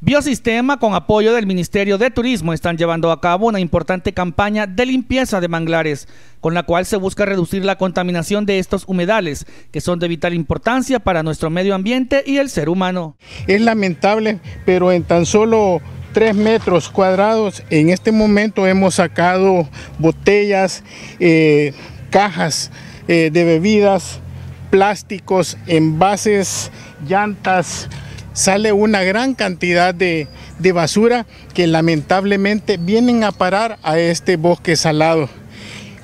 Biosistema, con apoyo del Ministerio de Turismo, están llevando a cabo una importante campaña de limpieza de manglares, con la cual se busca reducir la contaminación de estos humedales, que son de vital importancia para nuestro medio ambiente y el ser humano. Es lamentable, pero en tan solo tres metros cuadrados, en este momento hemos sacado botellas, eh, cajas eh, de bebidas, plásticos, envases, llantas, sale una gran cantidad de, basura que lamentablemente vienen a parar a este bosque salado,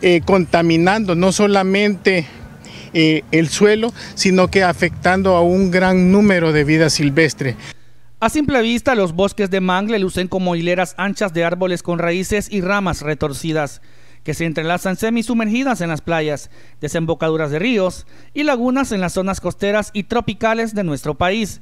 eh, contaminando no solamente eh, el suelo, sino que afectando a un gran número de vida silvestre. A simple vista, los bosques de mangle lucen como hileras anchas de árboles con raíces y ramas retorcidas, que se entrelazan semisumergidas en las playas, desembocaduras de ríos y lagunas en las zonas costeras y tropicales de nuestro país,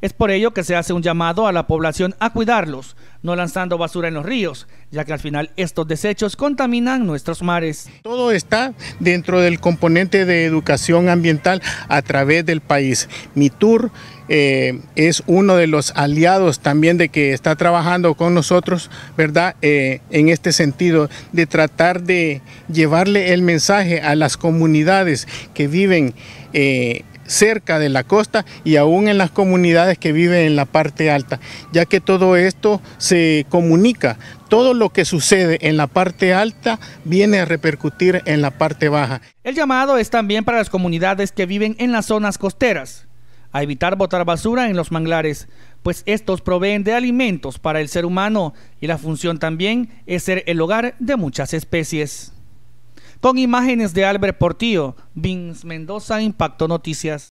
es por ello que se hace un llamado a la población a cuidarlos, no lanzando basura en los ríos, ya que al final estos desechos contaminan nuestros mares. Todo está dentro del componente de educación ambiental a través del país. MITUR eh, es uno de los aliados también de que está trabajando con nosotros, ¿verdad? Eh, en este sentido, de tratar de llevarle el mensaje a las comunidades que viven. Eh, cerca de la costa y aún en las comunidades que viven en la parte alta, ya que todo esto se comunica. Todo lo que sucede en la parte alta viene a repercutir en la parte baja. El llamado es también para las comunidades que viven en las zonas costeras, a evitar botar basura en los manglares, pues estos proveen de alimentos para el ser humano y la función también es ser el hogar de muchas especies. Con imágenes de Albert Portillo, Vince Mendoza, Impacto Noticias.